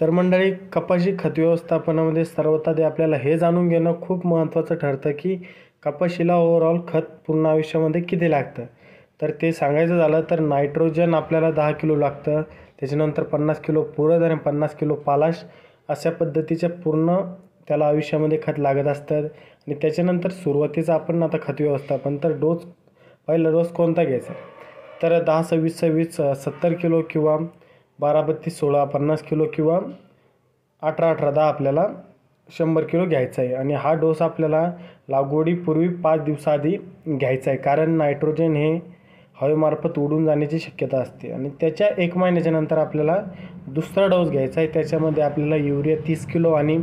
तर मंडळी कपाशी खत व्यवस्थापनामध्ये सर्वात आपल्याला हे जाणून घेणं खूप महत्त्वाचं ठरतं की कपाशीला ओव्हरऑल खत पूर्ण आयुष्यामध्ये किती लागतं तर ते सांगायचं झालं तर नायट्रोजन आपल्याला दहा किलो लागतं त्याच्यानंतर पन्नास किलो पुरद आणि पन्नास किलो पालाश अशा पद्धतीच्या पूर्ण त्याला आयुष्यामध्ये खत लागत असतं आणि त्याच्यानंतर सुरुवातीचं आपण आता खत व्यवस्थापन तर डोस पहिला डोस कोणता घ्यायचा तर दहा सव्वीस सव्वीस सत्तर किलो किंवा बारा बत्तीस सोळा पन्नास किलो किंवा अठरा अठरा दहा आपल्याला शंभर किलो घ्यायचा आहे आणि हा डोस आपल्याला लागवडीपूर्वी पाच दिवसाआधी घ्यायचा आहे कारण नायट्रोजन हे हवेमार्फत उडून जाण्याची शक्यता असते आणि त्याच्या एक महिन्याच्या नंतर आपल्याला दुसरा डोस घ्यायचा आहे त्याच्यामध्ये आपल्याला युरिया तीस किलो आणि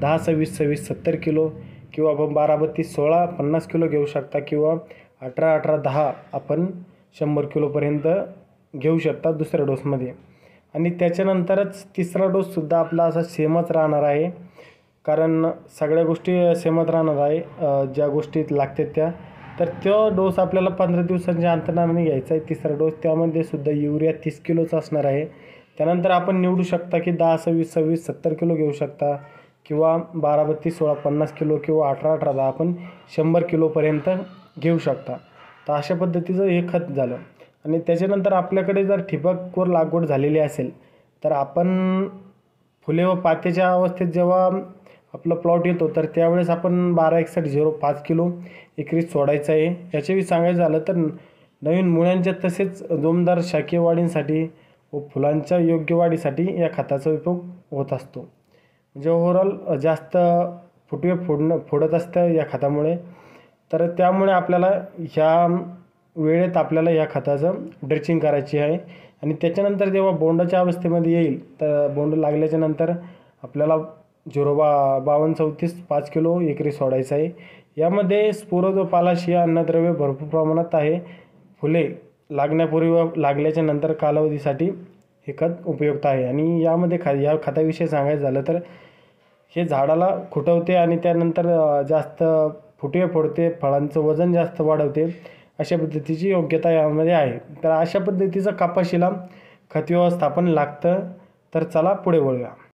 दहा सव्वीस सव्वीस सत्तर किलो किंवा आपण बारा बत्तीस सोळा पन्नास किलो घेऊ शकता किंवा अठरा अठरा दहा आपण शंभर किलोपर्यंत घेऊ शकता दुसऱ्या डोसमध्ये आणि त्याच्यानंतरच तिसरा डोससुद्धा आपला असा सेमच राहणार आहे कारण सगळ्या गोष्टी सेमच राहणार आहे ज्या गोष्टीत लागतात त्या तर तो डोस आपल्याला पंधरा दिवसांच्या अंतराने घ्यायचा आहे तिसरा डोस त्यामध्ये सुद्धा युरिया तीस किलोचा असणार आहे त्यानंतर आपण निवडू शकता की दहा सव्वीस सव्वीस सत्तर किलो घेऊ शकता किंवा बारा बत्तीस सोळा पन्नास किलो किंवा अठरा अठरा दहा आपण शंभर किलोपर्यंत घेऊ शकता तर अशा पद्धतीचं हे खत झालं आणि त्याच्यानंतर आपल्याकडे जर ठिबकवर लागवड झालेली असेल तर आपण फुले व पातेच्या अवस्थेत जेव्हा आपलं प्लॉट येतो तर त्यावेळेस आपण बारा एकसठ झिरो पाच किलो एकरीत सोडायचं आहे याच्याविषयी सांगायचं झालं तर नवीन मुळ्यांच्या तसेच जोमदार शाकीय वाढींसाठी व फुलांच्या योग्य वाढीसाठी या खताचा उपयोग होत असतो म्हणजे ओव्हरऑल जास्त फुटवे फोडणं फोडत असतं या खतामुळे तर त्यामुळे आपल्याला ह्या वेळेत आपल्याला या खताचं ड्रेचिंग करायची आहे आणि त्याच्यानंतर जेव्हा बोंडाच्या अवस्थेमध्ये येईल तर बोंड लागल्याच्या नंतर आपल्याला झिरो बा बावन्न चौतीस पाच किलो एकरी सोडायचं आहे यामध्ये स्पुर जो पालाशी अन्नद्रव्य भरपूर प्रमाणात आहे फुले लागण्यापूर्वी व लागल्याच्या नंतर कालावधीसाठी हे खत उपयुक्त आहे आणि यामध्ये खा या खताविषयी सांगायचं झालं तर हे झाडाला खुटवते आणि त्यानंतर जास्त फुटे फोडते फळांचं वजन जास्त वाढवते अशा पद्धतीची योग्यता यामध्ये आहे तर अशा पद्धतीचं कपाशीला खत व्यवस्थापन लागतं तर चला पुढे वळूया